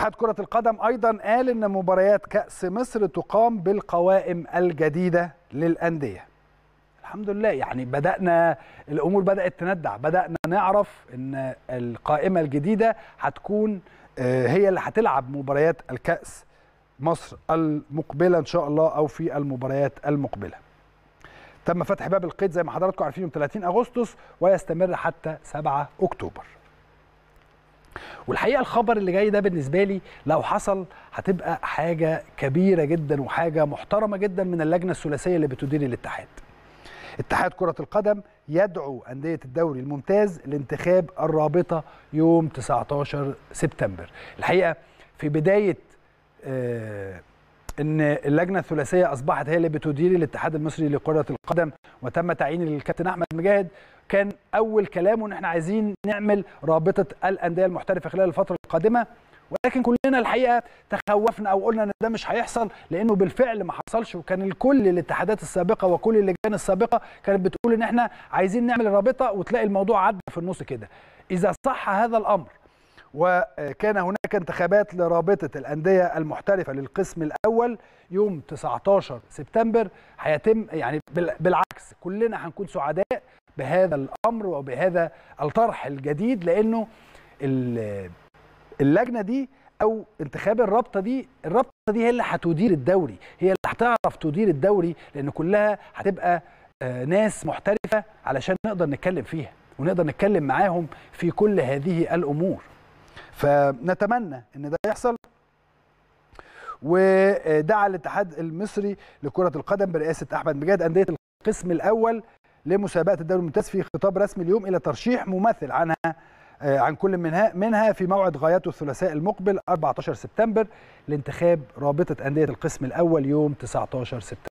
اتحاد كرة القدم أيضا قال إن مباريات كأس مصر تقام بالقوائم الجديدة للأندية الحمد لله يعني بدأنا الأمور بدأت تندع بدأنا نعرف إن القائمة الجديدة هتكون آه، هي اللي هتلعب مباريات الكأس مصر المقبلة إن شاء الله أو في المباريات المقبلة تم فتح باب القيد زي ما حضراتكم عارفين يوم 30 أغسطس ويستمر حتى 7 أكتوبر والحقيقه الخبر اللي جاي ده بالنسبه لي لو حصل هتبقى حاجه كبيره جدا وحاجه محترمه جدا من اللجنه الثلاثيه اللي بتدير الاتحاد اتحاد كرة القدم يدعو أندية الدوري الممتاز لانتخاب الرابطة يوم 19 سبتمبر الحقيقة في بداية آه ان اللجنه الثلاثيه اصبحت هي اللي بتدير الاتحاد المصري لكره القدم وتم تعيين الكابتن احمد مجاهد كان اول كلامه ان احنا عايزين نعمل رابطه الانديه المحترفه خلال الفتره القادمه ولكن كلنا الحقيقه تخوفنا او قلنا ان ده مش هيحصل لانه بالفعل ما حصلش وكان الكل الاتحادات السابقه وكل اللجان السابقه كانت بتقول ان احنا عايزين نعمل رابطه وتلاقي الموضوع عدى في النص كده اذا صح هذا الامر وكان هناك انتخابات لرابطه الانديه المحترفه للقسم الاول يوم 19 سبتمبر هيتم يعني بالعكس كلنا هنكون سعداء بهذا الامر وبهذا الطرح الجديد لانه اللجنه دي او انتخاب الرابطه دي الرابطه دي هي اللي هتدير الدوري هي اللي هتعرف تدير الدوري لان كلها هتبقى آه، ناس محترفه علشان نقدر نتكلم فيها ونقدر نتكلم معاهم في كل هذه الامور فنتمنى ان ده يحصل ودعا الاتحاد المصري لكرة القدم برئاسة أحمد مجاد أندية القسم الأول لمسابقة الدوري الممتاز في خطاب رسمي اليوم إلى ترشيح ممثل عنها آه، عن كل منها منها في موعد غايته الثلاثاء المقبل 14 سبتمبر لانتخاب رابطة أندية القسم الأول يوم 19 سبتمبر